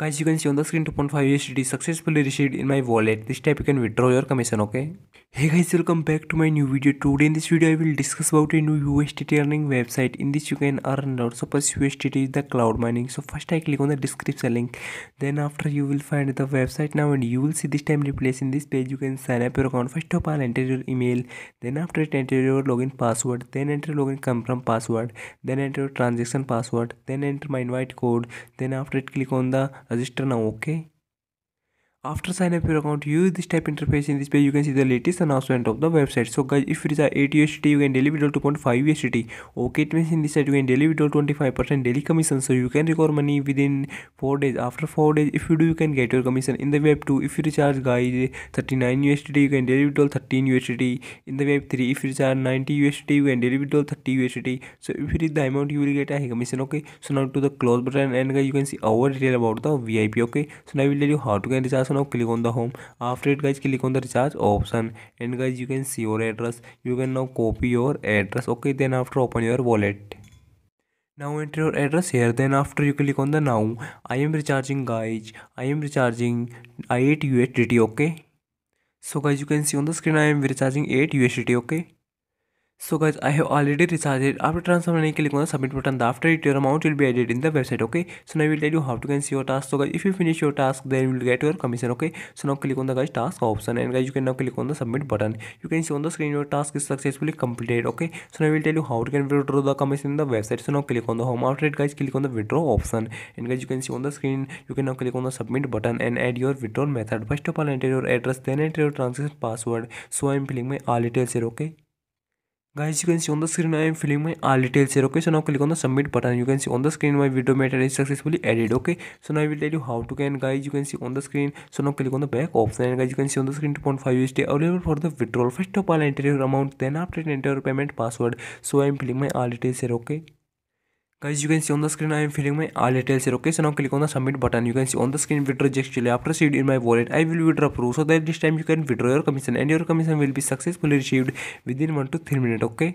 Guys, you can see on the screen 2.5 USDT successfully received in my wallet. This type you can withdraw your commission, okay? Hey guys, welcome back to my new video. Today in this video, I will discuss about a new USDT earning website. In this, you can earn lots of USDT is the cloud mining. So first I click on the description link. Then after you will find the website now and you will see this time replace in this page. You can sign up your account. First of all, enter your email. Then after it, enter your login password. Then enter login confirm password. Then enter your transaction password. Then enter my invite code. Then after it, click on the register não, ok? after sign up your account use this type interface in this page you can see the latest announcement of the website so guys if it is a 8 USDT you can daily withdraw 2.5 USDT okay it means in this site you can daily withdraw 25% daily commission so you can recover money within 4 days after 4 days if you do you can get your commission in the web 2 if you recharge guys 39 USDT you can daily withdraw 13 USDT in the web 3 if you recharge 90 USDT you can daily withdraw 30 USDT so if it is the amount you will get a commission okay so now to the close button and guys you can see our detail about the VIP okay so now we will tell you how to get recharge option now click on the home after it guys click on the recharge option and guys you can see your address you can now copy your address okay then after open your wallet now enter your address here then after you click on the now i am recharging guys i am recharging 8 usdt okay so guys you can see on the screen i am recharging 8 usdt okay so guys I have already recharged after transfer करने के लिए कौन submit button the after it your amount will be added in the website okay so now I will tell you how to can see your task so guys if you finish your task then will get your commission okay so now click on the guys task option and guys you can now click on the submit button you can see on the screen your task is successful completed okay so now I will tell you how to can withdraw the commission in the website so now click on the home after it guys click on the withdraw option and guys you can see on the screen you can now click on the submit button and add your withdrawal method first of all enter your address then enter your transaction password so I am filling my all details okay Guys, you can see on the screen I am filling my all details here. Okay, so now click on the submit button. You can see on the screen my video material is successfully added. Okay, so now I will tell you how to can guys. You can see on the screen. So now click on the back option and guys you can see on the screen 2.5 USD available for the withdrawal. First of all, enter your amount. Then after enter your payment password. So I am filling my all details here. Okay. Guys, you can see on the screen I am filling my all details. Okay, so now click on the submit button. You can see on the screen withdraw gesture. After received in my wallet, I will withdraw proof so that this time you can withdraw your commission and your commission will be successfully received within 1 to 3 minutes. Okay.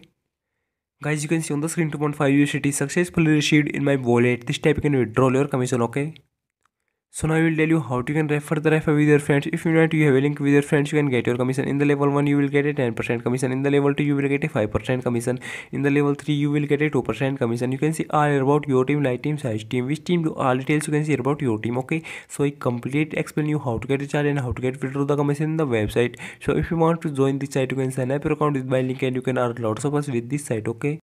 Guys, you can see on the screen 2.5 USDT successfully received in my wallet. This time you can withdraw your commission. Okay. So now I will tell you how to can refer the refer with your friends. If you want, you have a link with your friends, you can get your commission. In the level 1 you will get a 10% commission. In the level 2 you will get a 5% commission. In the level 3 you will get a 2% commission. You can see all about your team, light team, size team, which team do all details you can see about your team. Okay. So I complete explain you how to get a chart and how to get withdraw the commission in the website. So if you want to join this site, you can sign up your account with my link and you can earn lots of us with this site. Okay.